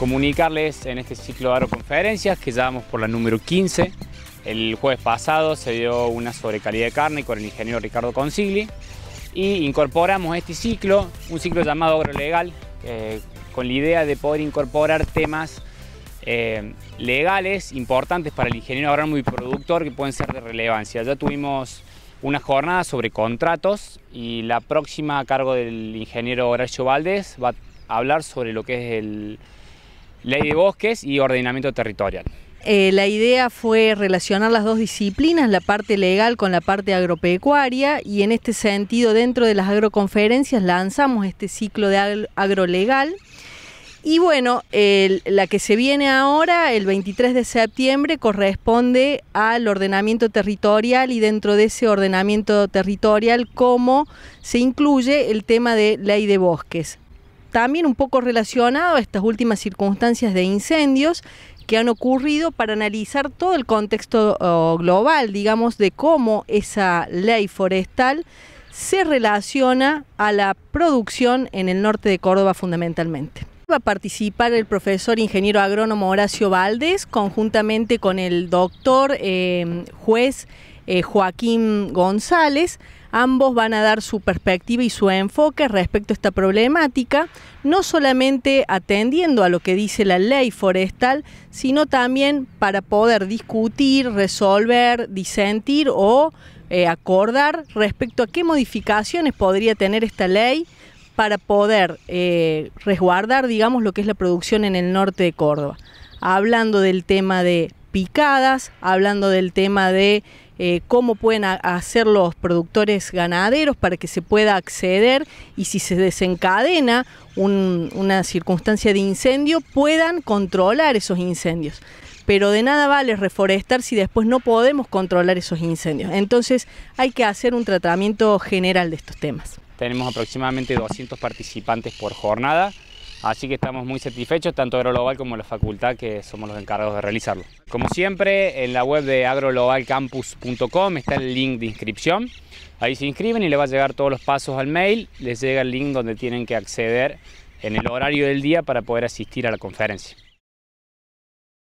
comunicarles en este ciclo de conferencias que ya vamos por la número 15. El jueves pasado se dio una sobre calidad de carne con el ingeniero Ricardo Consigli y incorporamos este ciclo, un ciclo llamado agro legal eh, con la idea de poder incorporar temas eh, legales importantes para el ingeniero agrónomo y productor que pueden ser de relevancia. Ya tuvimos una jornada sobre contratos y la próxima a cargo del ingeniero Horacio Valdés va a hablar sobre lo que es el, Ley de bosques y ordenamiento territorial. Eh, la idea fue relacionar las dos disciplinas, la parte legal con la parte agropecuaria, y en este sentido, dentro de las agroconferencias, lanzamos este ciclo de agrolegal. Y bueno, la que se viene ahora, el 23 de septiembre, corresponde al ordenamiento territorial y dentro de ese ordenamiento territorial, cómo se incluye el tema de ley de bosques también un poco relacionado a estas últimas circunstancias de incendios que han ocurrido para analizar todo el contexto global, digamos, de cómo esa ley forestal se relaciona a la producción en el norte de Córdoba fundamentalmente. Va a participar el profesor ingeniero agrónomo Horacio Valdés, conjuntamente con el doctor eh, juez eh, Joaquín González. Ambos van a dar su perspectiva y su enfoque respecto a esta problemática, no solamente atendiendo a lo que dice la ley forestal, sino también para poder discutir, resolver, disentir o eh, acordar respecto a qué modificaciones podría tener esta ley para poder eh, resguardar, digamos, lo que es la producción en el norte de Córdoba. Hablando del tema de picadas, hablando del tema de eh, cómo pueden hacer los productores ganaderos para que se pueda acceder y si se desencadena una circunstancia de incendio, puedan controlar esos incendios. Pero de nada vale reforestar si después no podemos controlar esos incendios. Entonces hay que hacer un tratamiento general de estos temas. Tenemos aproximadamente 200 participantes por jornada. Así que estamos muy satisfechos, tanto Agrolobal como la facultad, que somos los encargados de realizarlo. Como siempre, en la web de agrolobalcampus.com está el link de inscripción. Ahí se inscriben y les va a llegar todos los pasos al mail. Les llega el link donde tienen que acceder en el horario del día para poder asistir a la conferencia.